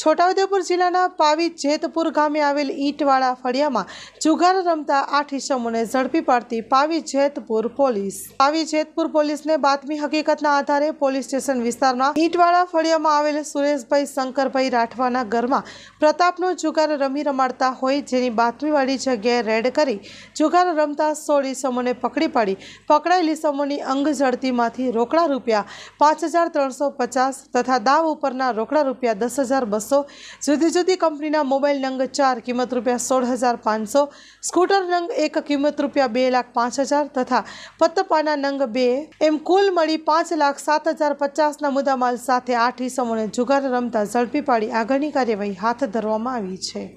છોટાઉદેપુર જિલ્લાના પાવી જેતપુર ગામે આવેલ ઈંટવાળા ફળિયામાં જુગાર રમતા આઠ ઇસમોને ઝડપી પાડતી પાવી જેતપુર પોલીસ પાવી જેતપુર પોલીસને બાતમી હકીકતના આધારે પોલીસ સ્ટેશન વિસ્તારમાં ઈંટવાળા ફળિયામાં આવેલ સુરેશભાઈ શંકરભાઈ રાઠવાના ઘરમાં પ્રતાપનો જુગાર રમી રમાડતા હોય જેની બાતમીવાળી જગ્યાએ રેડ કરી જુગાર રમતા સોળ ઇસમોને પકડી પાડી પકડાયેલ ઇસમોની અંગ ઝડતીમાંથી રોકડા રૂપિયા પાંચ તથા દાવ ઉપરના રોકડા રૂપિયા દસ હજાર બસો ચારસો જુદી જુદી કંપનીના મોબાઈલ નંગ ચાર કિંમત રૂપિયા સોળ હજાર પાંચસો સ્કૂટર નંગ એક કિંમત રૂપિયા બે લાખ પાંચ હજાર તથા પત્તપાના નંગ બે એમ કુલ મળી પાંચ લાખ સાત હજાર પચાસના મુદ્દામાલ સાથે આઠ ઈસમોને જુગાર રમતા ઝડપી પાડી આગળની કાર્યવાહી હાથ ધરવામાં આવી છે